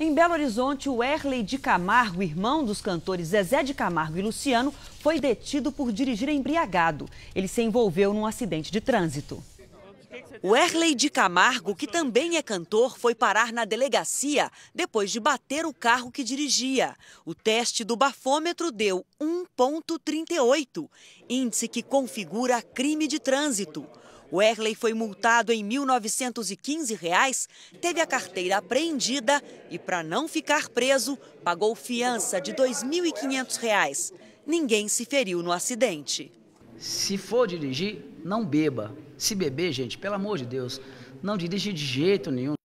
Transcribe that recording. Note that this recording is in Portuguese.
Em Belo Horizonte, o Erley de Camargo, irmão dos cantores Zezé de Camargo e Luciano, foi detido por dirigir embriagado. Ele se envolveu num acidente de trânsito. O Erley de Camargo, que também é cantor, foi parar na delegacia depois de bater o carro que dirigia. O teste do bafômetro deu 1,38, índice que configura crime de trânsito. O Erley foi multado em R$ 1.915, reais, teve a carteira apreendida e, para não ficar preso, pagou fiança de R$ 2.500. Reais. Ninguém se feriu no acidente. Se for dirigir, não beba. Se beber, gente, pelo amor de Deus, não dirige de jeito nenhum.